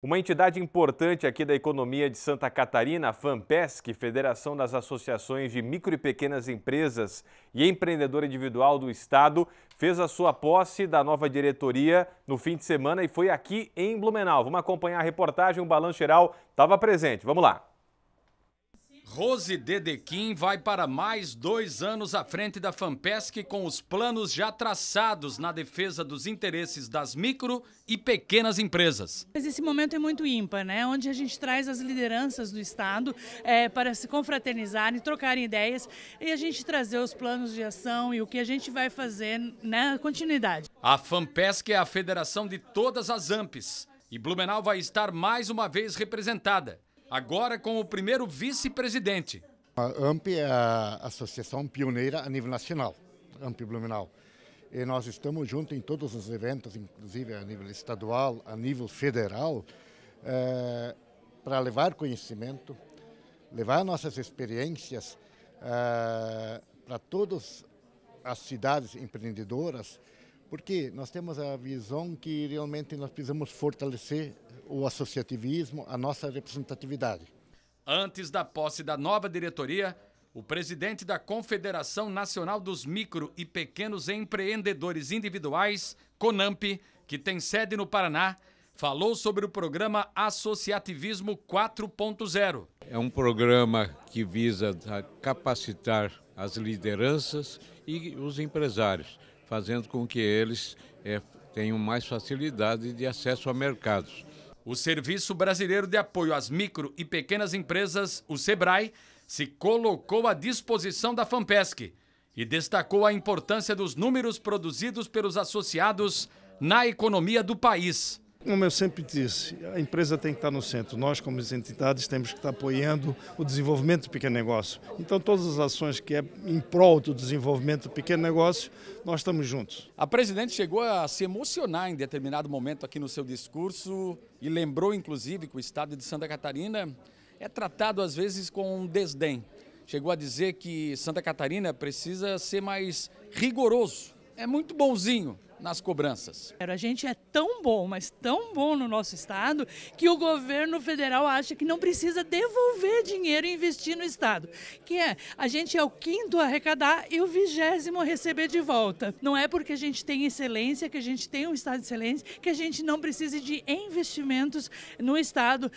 Uma entidade importante aqui da economia de Santa Catarina, a FAMPESC, Federação das Associações de Micro e Pequenas Empresas e Empreendedor Individual do Estado, fez a sua posse da nova diretoria no fim de semana e foi aqui em Blumenau. Vamos acompanhar a reportagem, o Balanço Geral estava presente. Vamos lá. Rose Dedequim vai para mais dois anos à frente da FAMPESC com os planos já traçados na defesa dos interesses das micro e pequenas empresas. Mas esse momento é muito ímpar, né? onde a gente traz as lideranças do Estado é, para se confraternizarem, trocarem ideias e a gente trazer os planos de ação e o que a gente vai fazer né, na continuidade. A FAMPESC é a federação de todas as AMPs e Blumenau vai estar mais uma vez representada agora com o primeiro vice-presidente. A AMP é a associação pioneira a nível nacional, AMP Blumenau. E nós estamos juntos em todos os eventos, inclusive a nível estadual, a nível federal, é, para levar conhecimento, levar nossas experiências é, para todas as cidades empreendedoras, porque nós temos a visão que realmente nós precisamos fortalecer o associativismo, a nossa representatividade. Antes da posse da nova diretoria, o presidente da Confederação Nacional dos Micro e Pequenos Empreendedores Individuais, CONAMP, que tem sede no Paraná, falou sobre o programa Associativismo 4.0. É um programa que visa capacitar as lideranças e os empresários, fazendo com que eles eh, tenham mais facilidade de acesso a mercados. O Serviço Brasileiro de Apoio às Micro e Pequenas Empresas, o SEBRAE, se colocou à disposição da FAMPESC e destacou a importância dos números produzidos pelos associados na economia do país. Como eu sempre disse, a empresa tem que estar no centro. Nós, como entidades, temos que estar apoiando o desenvolvimento do pequeno negócio. Então, todas as ações que é em prol do desenvolvimento do pequeno negócio, nós estamos juntos. A presidente chegou a se emocionar em determinado momento aqui no seu discurso e lembrou, inclusive, que o estado de Santa Catarina é tratado, às vezes, com um desdém. Chegou a dizer que Santa Catarina precisa ser mais rigoroso, é muito bonzinho nas cobranças. A gente é tão bom, mas tão bom no nosso estado, que o governo federal acha que não precisa devolver dinheiro e investir no estado. Que é, a gente é o quinto a arrecadar e o vigésimo a receber de volta. Não é porque a gente tem excelência, que a gente tem um estado de excelência, que a gente não precise de investimentos no estado.